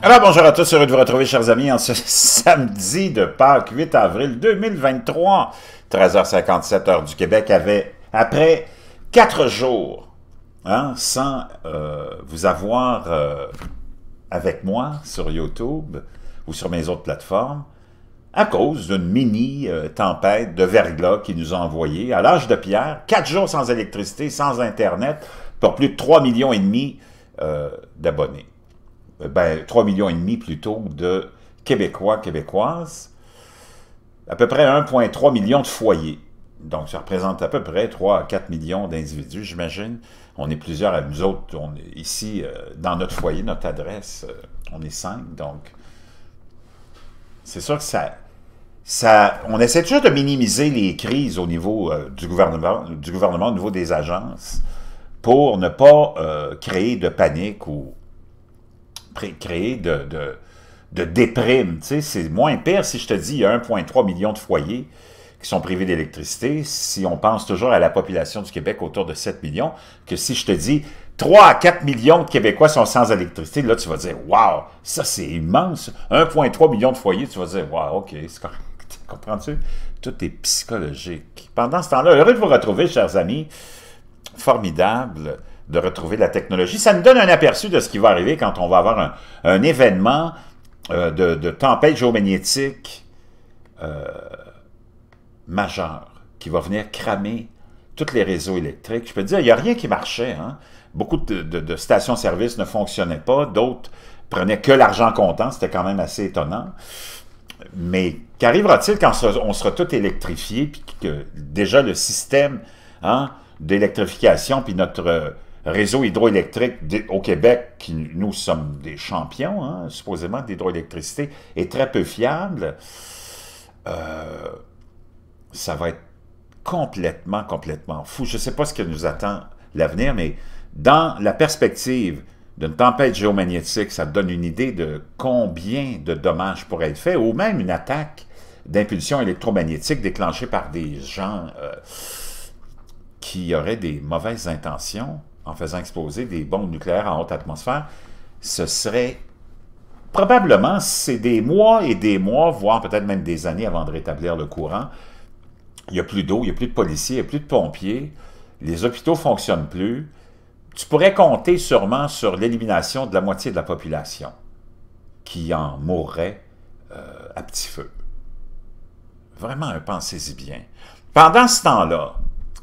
Alors bonjour à tous, heureux de vous retrouver chers amis en ce samedi de Pâques 8 avril 2023, 13h57 heure du Québec, avait, après quatre jours hein, sans euh, vous avoir euh, avec moi sur YouTube ou sur mes autres plateformes, à cause d'une mini-tempête euh, de verglas qui nous a envoyé, à l'âge de pierre, quatre jours sans électricité, sans Internet, pour plus de 3,5 millions et demi d'abonnés. Euh, ben, 3 millions et demi plutôt de Québécois, Québécoises, à peu près 1,3 million de foyers. Donc, ça représente à peu près 3 à 4 millions d'individus, j'imagine. On est plusieurs, à nous autres, on est ici, euh, dans notre foyer, notre adresse, euh, on est 5, donc... C'est sûr que ça, ça... On essaie toujours de minimiser les crises au niveau du, gouvernement, du gouvernement, au niveau des agences, pour ne pas créer de panique ou créer de, de, déprime. C'est moins pire si je te dis il y a 1,3 million de foyers qui sont privés d'électricité, si on pense toujours à la population du Québec autour de 7 millions, que si je te dis 3 à 4 millions de Québécois sont sans électricité, là, tu vas dire, wow, ça, c'est immense. 1,3 million de foyers, tu vas dire, wow, OK, c'est correct. Comprends-tu? Tout est psychologique. Pendant ce temps-là, heureux de vous retrouver, chers amis. Formidable de retrouver de la technologie. Ça nous donne un aperçu de ce qui va arriver quand on va avoir un, événement euh, de, tempête géomagnétique euh, majeure qui va venir cramer tous les réseaux électriques. Je peux dire, il n'y a rien qui marchait. Hein. Beaucoup de, stations-service ne fonctionnaient pas, d'autres prenaient que l'argent comptant, c'était quand même assez étonnant. Mais qu'arrivera-t-il quand on sera tout électrifié, puis que déjà le système hein, d'électrification, puis notre réseau hydroélectrique au Québec, qui nous sommes des champions, hein, supposément, d'hydroélectricité, est très peu fiable, euh, ça va être complètement, complètement fou. Je ne sais pas ce que nous attend l'avenir, mais dans la perspective d'une tempête géomagnétique, ça donne une idée de combien de dommages pourraient être faits, ou même une attaque d'impulsion électromagnétique déclenchée par des gens euh, qui auraient des mauvaises intentions en faisant exploser des bombes nucléaires en haute atmosphère, ce serait probablement, c'est des mois et des mois, voire peut-être même des années avant de rétablir le courant. Il n'y a plus d'eau, il n'y a plus de policiers, il n'y a plus de pompiers, les hôpitaux ne fonctionnent plus. Tu pourrais compter sûrement sur l'élimination de la moitié de la population qui en mourrait euh, à petit feu. Vraiment, pensez-y bien. Pendant ce temps-là,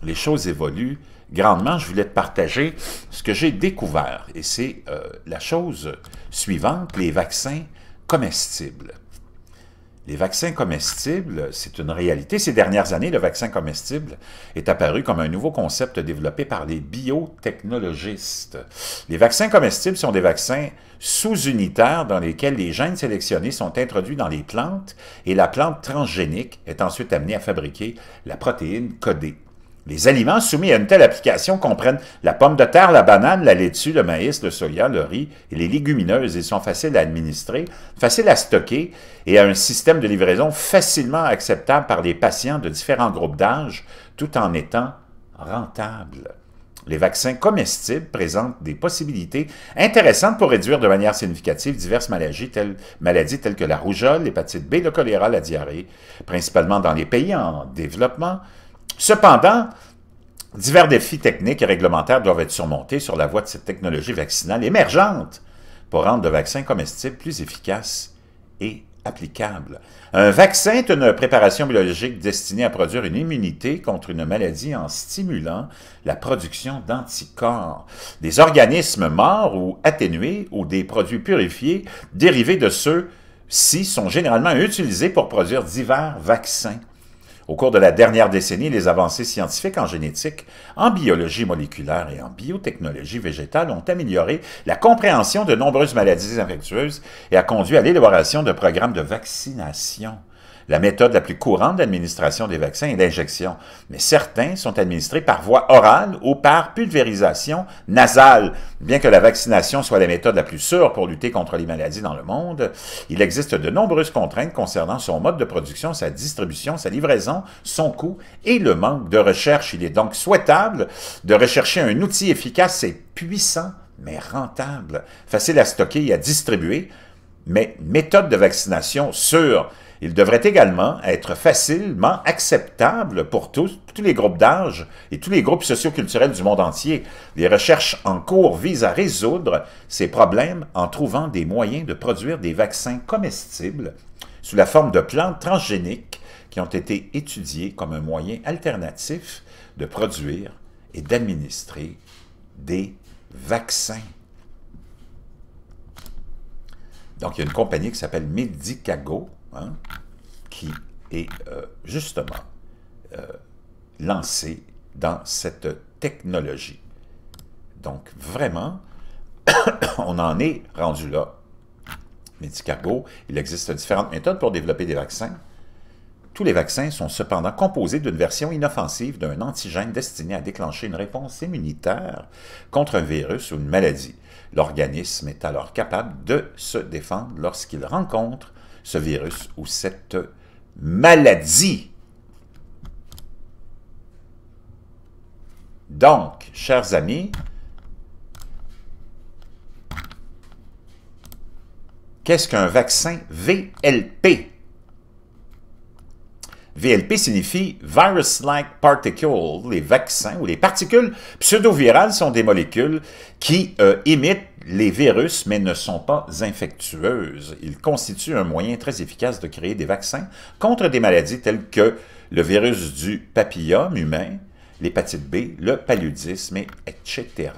les choses évoluent, grandement, je voulais te partager ce que j'ai découvert. Et c'est euh, la chose suivante, les vaccins comestibles. Les vaccins comestibles, c'est une réalité. Ces dernières années, le vaccin comestible est apparu comme un nouveau concept développé par les biotechnologistes. Les vaccins comestibles sont des vaccins sous-unitaires dans lesquels les gènes sélectionnés sont introduits dans les plantes et la plante transgénique est ensuite amenée à fabriquer la protéine codée. Les aliments soumis à une telle application comprennent la pomme de terre, la banane, la laitue, le maïs, le soya, le riz et les légumineuses. Ils sont faciles à administrer, faciles à stocker et à un système de livraison facilement acceptable par les patients de différents groupes d'âge, tout en étant rentables. Les vaccins comestibles présentent des possibilités intéressantes pour réduire de manière significative diverses maladies telles, maladies telles que la rougeole, l'hépatite B, le choléra, la diarrhée, principalement dans les pays en développement, Cependant, divers défis techniques et réglementaires doivent être surmontés sur la voie de cette technologie vaccinale émergente pour rendre le vaccin comestible plus efficace et applicable. Un vaccin est une préparation biologique destinée à produire une immunité contre une maladie en stimulant la production d'anticorps, des organismes morts ou atténués ou des produits purifiés dérivés de ceux-ci sont généralement utilisés pour produire divers vaccins. Au cours de la dernière décennie, les avancées scientifiques en génétique, en biologie moléculaire et en biotechnologie végétale ont amélioré la compréhension de nombreuses maladies infectieuses et a conduit à l'élaboration de programmes de vaccination. La méthode la plus courante d'administration des vaccins est l'injection, mais certains sont administrés par voie orale ou par pulvérisation nasale. Bien que la vaccination soit la méthode la plus sûre pour lutter contre les maladies dans le monde, il existe de nombreuses contraintes concernant son mode de production, sa distribution, sa livraison, son coût et le manque de recherche. Il est donc souhaitable de rechercher un outil efficace et puissant, mais rentable, facile à stocker et à distribuer, mais méthode de vaccination sûre il devrait également être facilement acceptable pour tous, tous les groupes d'âge et tous les groupes socioculturels du monde entier. Les recherches en cours visent à résoudre ces problèmes en trouvant des moyens de produire des vaccins comestibles sous la forme de plantes transgéniques qui ont été étudiées comme un moyen alternatif de produire et d'administrer des vaccins. Donc, il y a une compagnie qui s'appelle Medicago Hein, qui est euh, justement euh, lancé dans cette technologie. Donc vraiment, on en est rendu là. Medicargo, il existe différentes méthodes pour développer des vaccins. Tous les vaccins sont cependant composés d'une version inoffensive d'un antigène destiné à déclencher une réponse immunitaire contre un virus ou une maladie. L'organisme est alors capable de se défendre lorsqu'il rencontre ce virus ou cette maladie. Donc, chers amis, qu'est-ce qu'un vaccin VLP? VLP signifie Virus-like Particle. Les vaccins ou les particules pseudovirales sont des molécules qui euh, imitent les virus, mais ne sont pas infectueuses. Ils constituent un moyen très efficace de créer des vaccins contre des maladies telles que le virus du papillome humain, l'hépatite B, le paludisme, etc.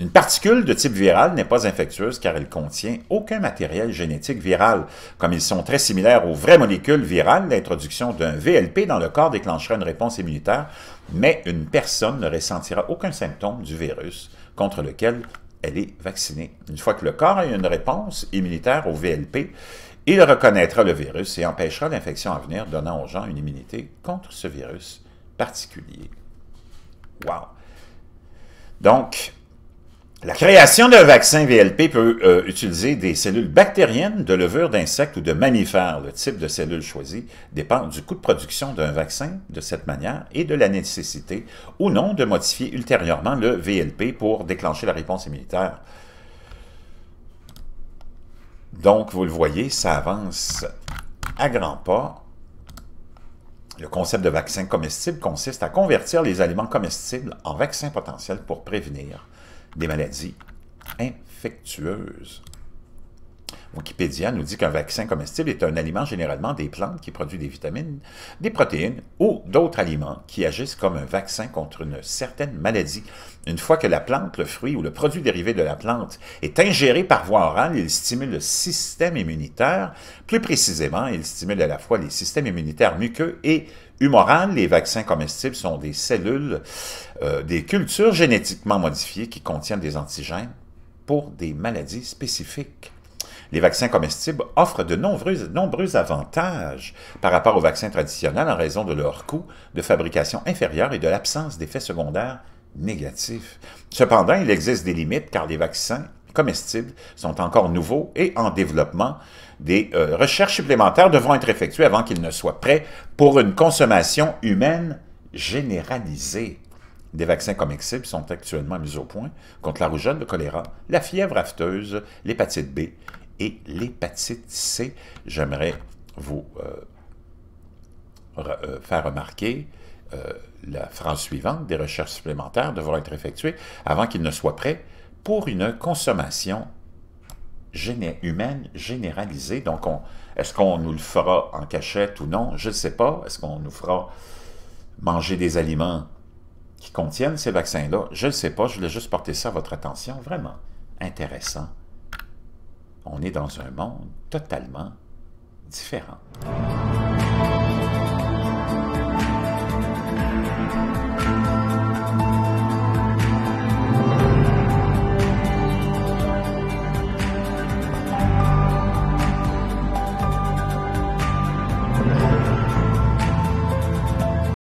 Une particule de type viral n'est pas infectieuse car elle contient aucun matériel génétique viral. Comme ils sont très similaires aux vraies molécules virales, l'introduction d'un VLP dans le corps déclenchera une réponse immunitaire, mais une personne ne ressentira aucun symptôme du virus contre lequel elle est vaccinée. Une fois que le corps a une réponse immunitaire au VLP, il reconnaîtra le virus et empêchera l'infection à venir, donnant aux gens une immunité contre ce virus particulier. Wow! Donc, la création d'un vaccin VLP peut euh, utiliser des cellules bactériennes, de levures d'insectes ou de mammifères. Le type de cellule choisie dépend du coût de production d'un vaccin de cette manière et de la nécessité ou non de modifier ultérieurement le VLP pour déclencher la réponse immunitaire. Donc, vous le voyez, ça avance à grands pas. Le concept de vaccin comestible consiste à convertir les aliments comestibles en vaccins potentiels pour prévenir des maladies infectieuses. Wikipédia nous dit qu'un vaccin comestible est un aliment généralement des plantes qui produit des vitamines, des protéines ou d'autres aliments qui agissent comme un vaccin contre une certaine maladie. Une fois que la plante, le fruit ou le produit dérivé de la plante est ingéré par voie orale, il stimule le système immunitaire. Plus précisément, il stimule à la fois les systèmes immunitaires muqueux et humorales. Les vaccins comestibles sont des cellules, euh, des cultures génétiquement modifiées qui contiennent des antigènes pour des maladies spécifiques les vaccins comestibles offrent de nombreux, avantages par rapport aux vaccins traditionnels en raison de leur coût de fabrication inférieur et de l'absence d'effets secondaires négatifs. Cependant, il existe des limites car les vaccins comestibles sont encore nouveaux et en développement. Des euh, recherches supplémentaires devront être effectuées avant qu'ils ne soient prêts pour une consommation humaine généralisée. Des vaccins comestibles sont actuellement mis au point contre la rougeole, le choléra, la fièvre afteuse, l'hépatite B et l'hépatite C. J'aimerais vous euh, euh, faire remarquer euh, la phrase suivante, des recherches supplémentaires devront être effectuées avant qu'il ne soit prêt pour une consommation humaine généralisée. Donc, est-ce qu'on nous le fera en cachette ou non? Je ne sais pas. Est-ce qu'on nous fera manger des aliments qui contiennent ces vaccins-là? Je ne sais pas. Je voulais juste porter ça à votre attention. Vraiment intéressant on est dans un monde totalement différent.